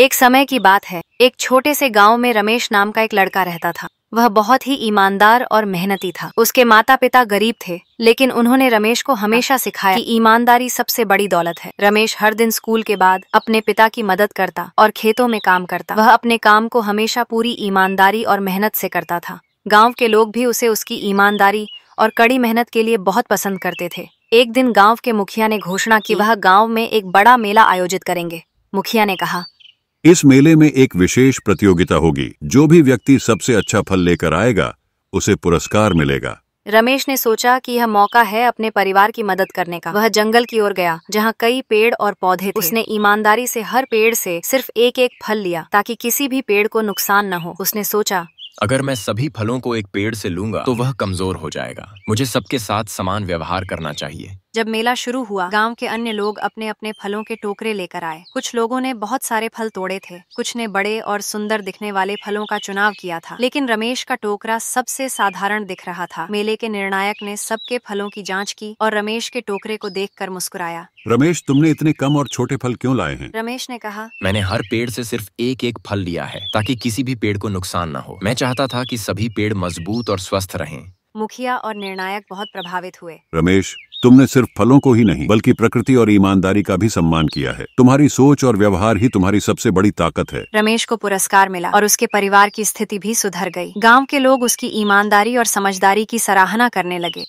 एक समय की बात है एक छोटे से गांव में रमेश नाम का एक लड़का रहता था वह बहुत ही ईमानदार और मेहनती था उसके माता पिता गरीब थे लेकिन उन्होंने रमेश को हमेशा सिखाया कि ईमानदारी सबसे बड़ी दौलत है रमेश हर दिन स्कूल के बाद अपने पिता की मदद करता और खेतों में काम करता वह अपने काम को हमेशा पूरी ईमानदारी और मेहनत से करता था गाँव के लोग भी उसे उसकी ईमानदारी और कड़ी मेहनत के लिए बहुत पसंद करते थे एक दिन गाँव के मुखिया ने घोषणा की वह गाँव में एक बड़ा मेला आयोजित करेंगे मुखिया ने कहा इस मेले में एक विशेष प्रतियोगिता होगी जो भी व्यक्ति सबसे अच्छा फल लेकर आएगा उसे पुरस्कार मिलेगा रमेश ने सोचा कि यह मौका है अपने परिवार की मदद करने का वह जंगल की ओर गया जहां कई पेड़ और पौधे थे। उसने ईमानदारी से हर पेड़ से सिर्फ एक एक फल लिया ताकि किसी भी पेड़ को नुकसान न हो उसने सोचा अगर मैं सभी फलों को एक पेड़ से लूंगा तो वह कमजोर हो जाएगा मुझे सबके साथ समान व्यवहार करना चाहिए जब मेला शुरू हुआ गांव के अन्य लोग अपने अपने फलों के टोकरे लेकर आए कुछ लोगों ने बहुत सारे फल तोड़े थे कुछ ने बड़े और सुंदर दिखने वाले फलों का चुनाव किया था लेकिन रमेश का टोकरा सबसे साधारण दिख रहा था मेले के निर्णायक ने सबके फलों की जाँच की और रमेश के टोकरे को देख कर मुस्कुराया रमेश तुमने इतने कम और छोटे फल क्यों लाए हैं रमेश ने कहा मैंने हर पेड़ से सिर्फ एक एक फल लिया है ताकि किसी भी पेड़ को नुकसान न हो मैं चाहता था कि सभी पेड़ मजबूत और स्वस्थ रहें मुखिया और निर्णायक बहुत प्रभावित हुए रमेश तुमने सिर्फ फलों को ही नहीं बल्कि प्रकृति और ईमानदारी का भी सम्मान किया है तुम्हारी सोच और व्यवहार ही तुम्हारी सबसे बड़ी ताकत है रमेश को पुरस्कार मिला और उसके परिवार की स्थिति भी सुधर गई। गांव के लोग उसकी ईमानदारी और समझदारी की सराहना करने लगे